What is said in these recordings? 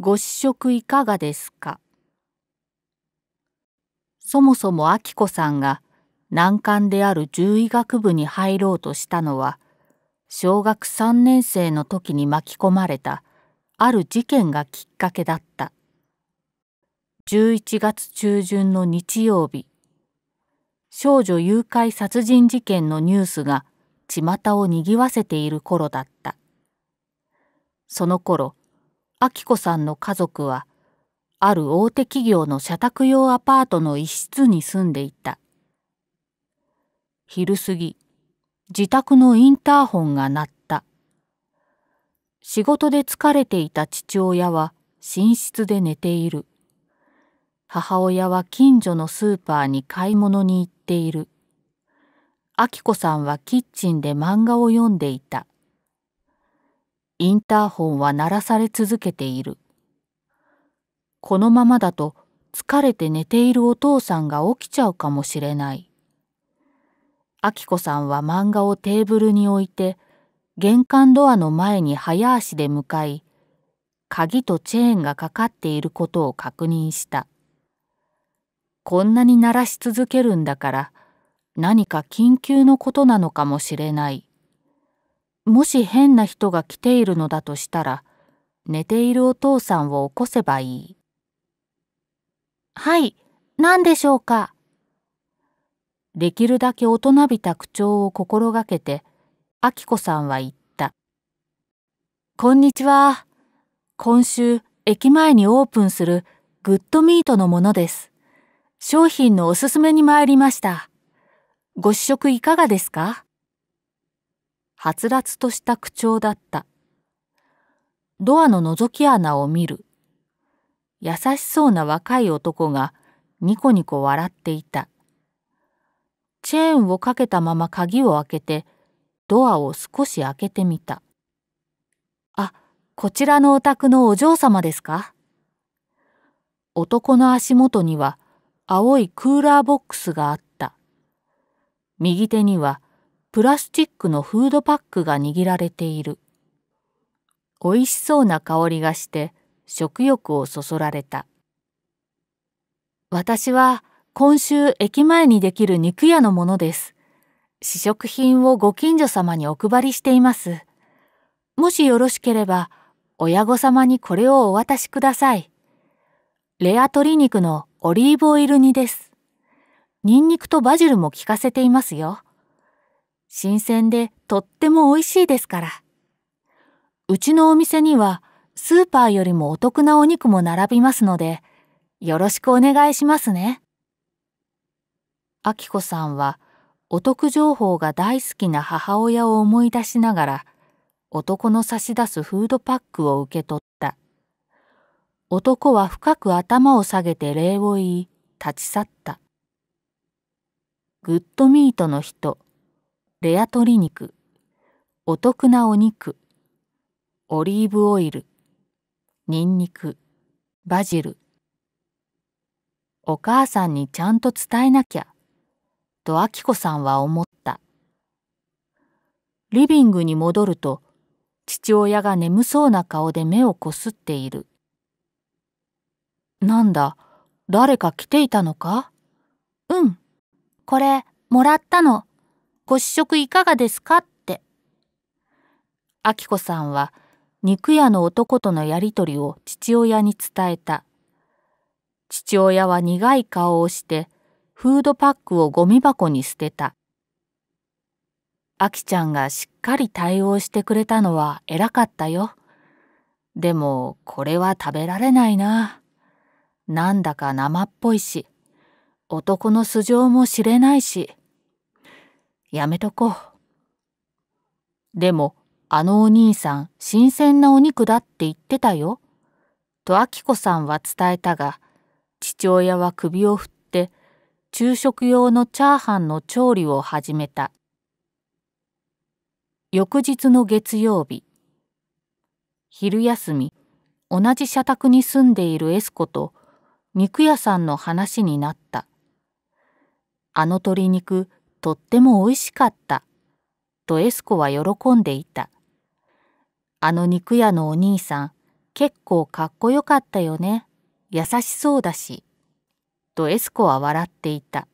ご試食いかがですかそもそも明子さんが難関である獣医学部に入ろうとしたのは小学三年生の時に巻き込まれたある事件がきっかけだった11月中旬の日曜日少女誘拐殺人事件のニュースが巷をにぎわせている頃だったその頃明子さんの家族はある大手企業の社宅用アパートの一室に住んでいた昼過ぎ自宅のインターホンが鳴った仕事で疲れていた父親は寝室で寝ている母親は近所のスーパーに買い物に行っている明子さんはキッチンで漫画を読んでいたインターホンは鳴らされ続けている。このままだと疲れて寝ているお父さんが起きちゃうかもしれない。あきこさんは漫画をテーブルに置いて、玄関ドアの前に早足で向かい、鍵とチェーンがかかっていることを確認した。こんなに鳴らし続けるんだから、何か緊急のことなのかもしれない。もし変な人が来ているのだとしたら寝ているお父さんを起こせばいい。はい、何でしょうか。できるだけ大人びた口調を心がけて、あきこさんは言った。こんにちは。今週、駅前にオープンするグッドミートのものです。商品のおすすめに参りました。ご試食いかがですかはつらつとした口調だったドアの覗き穴を見る優しそうな若い男がニコニコ笑っていたチェーンをかけたまま鍵を開けてドアを少し開けてみたあこちらのお宅のお嬢様ですか男の足元には青いクーラーボックスがあった右手にはプラスチックのフードパックが握られている。美味しそうな香りがして食欲をそそられた。私は今週駅前にできる肉屋のものです。試食品をご近所様にお配りしています。もしよろしければ、親御様にこれをお渡しください。レア鶏肉のオリーブオイル煮です。ニンニクとバジルも効かせていますよ。新鮮でとっても美味しいですから。うちのお店にはスーパーよりもお得なお肉も並びますので、よろしくお願いしますね。あきこさんはお得情報が大好きな母親を思い出しながら、男の差し出すフードパックを受け取った。男は深く頭を下げて礼を言い、立ち去った。グッドミートの人レア鶏肉お得なお肉オリーブオイルニンニクバジルお母さんにちゃんと伝えなきゃとあきこさんは思ったリビングに戻ると父親が眠そうな顔で目をこすっているなんだ誰か来ていたのかうんこれもらったのご試食いかがですかって。あきこさんは肉屋の男とのやりとりを父親に伝えた。父親は苦い顔をしてフードパックをゴミ箱に捨てた。あきちゃんがしっかり対応してくれたのは偉かったよ。でもこれは食べられないな。なんだか生っぽいし、男の素性も知れないし。やめとこう。でも、あのお兄さん、新鮮なお肉だって言ってたよ。とあきこさんは伝えたが、父親は首を振って、昼食用のチャーハンの調理を始めた。翌日の月曜日、昼休み、同じ社宅に住んでいるエスコと肉屋さんの話になった。あの鶏肉、とっても美味しかった。とエスコは喜んでいた。あの肉屋のお兄さん、結構かっこよかったよね。優しそうだし。とエスコは笑っていた。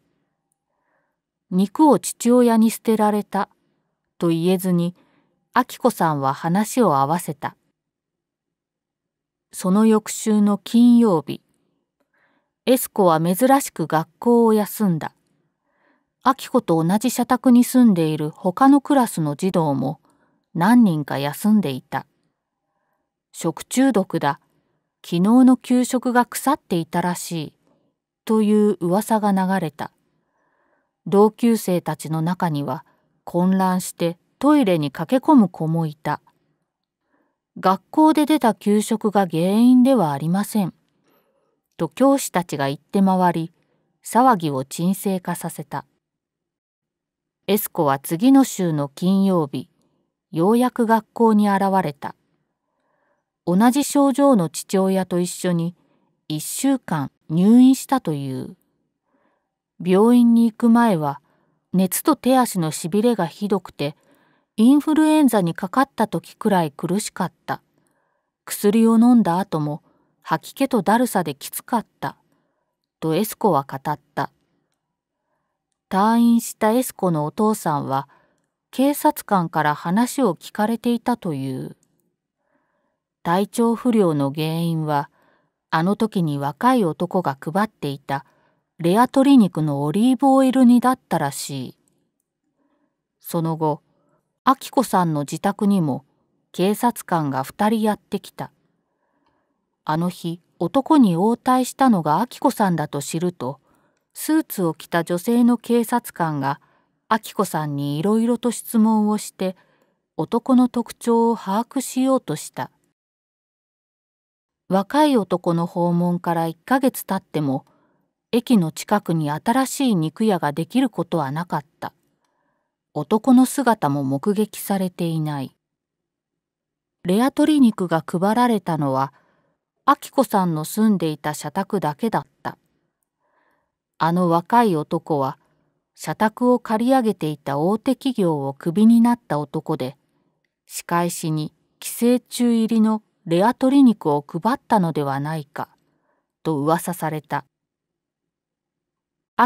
肉を父親に捨てられた。と言えずに、アキ子さんは話を合わせた。その翌週の金曜日、エスコは珍しく学校を休んだ。明子と同じ社宅に住んでいる他のクラスの児童も何人か休んでいた。食中毒だ、昨日の給食が腐っていたらしい、という噂が流れた。同級生たちの中には混乱してトイレに駆け込む子もいた。学校で出た給食が原因ではありません。と教師たちが言って回り、騒ぎを沈静化させた。エスコは次の週の金曜日ようやく学校に現れた同じ症状の父親と一緒に1週間入院したという病院に行く前は熱と手足のしびれがひどくてインフルエンザにかかった時くらい苦しかった薬を飲んだ後も吐き気とだるさできつかったとエスコは語った退院したエスコのお父さんは警察官から話を聞かれていたという体調不良の原因はあの時に若い男が配っていたレア鶏肉のオリーブオイル煮だったらしいその後明子さんの自宅にも警察官が2人やってきたあの日男に応対したのが明子さんだと知るとスーツを着た女性の警察官が明子さんにいろいろと質問をして男の特徴を把握しようとした若い男の訪問から1ヶ月経っても駅の近くに新しい肉屋ができることはなかった男の姿も目撃されていないレア鶏肉が配られたのは明子さんの住んでいた社宅だけだったあの若い男は社宅を借り上げていた大手企業をクビになった男で仕返しに寄生虫入りのレア鶏肉を配ったのではないかと噂された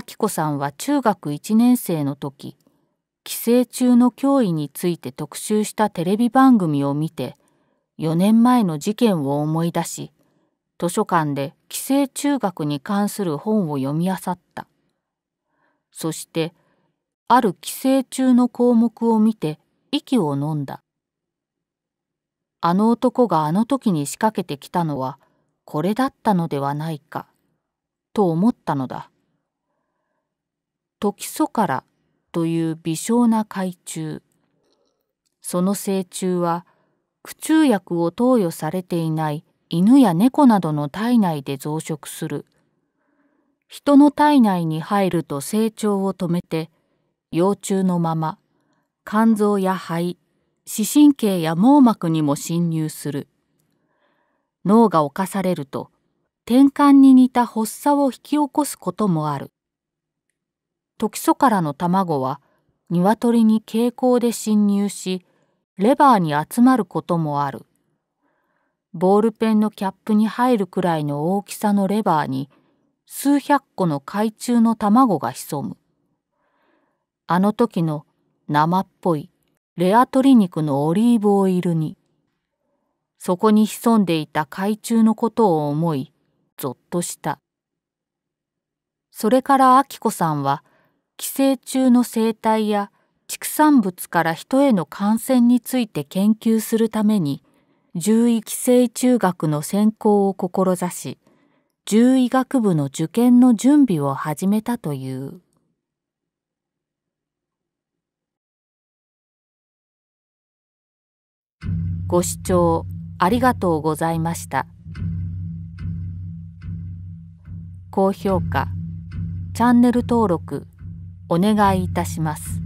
き子さんは中学1年生の時寄生虫の脅威について特集したテレビ番組を見て4年前の事件を思い出し図書館で寄生中学に関する本を読み漁ったそしてある寄生虫の項目を見て息をのんだあの男があの時に仕掛けてきたのはこれだったのではないかと思ったのだトキソカラという微小な海中その成虫は駆虫薬を投与されていない犬や猫などの体内で増殖する人の体内に入ると成長を止めて幼虫のまま肝臓や肺視神経や網膜にも侵入する脳が侵されると転換に似た発作を引き起こすこともあるトキソカラの卵は鶏に蛍光で侵入しレバーに集まることもあるボールペンのキャップに入るくらいの大きさのレバーに数百個の海中の卵が潜む。あの時の生っぽいレア鶏肉のオリーブオイルに、そこに潜んでいた海中のことを思い、ぞっとした。それから明子さんは、寄生虫の生態や畜産物から人への感染について研究するために、獣医寄生中学の専攻を志し獣医学部の受験の準備を始めたというご視聴ありがとうございました高評価チャンネル登録お願いいたします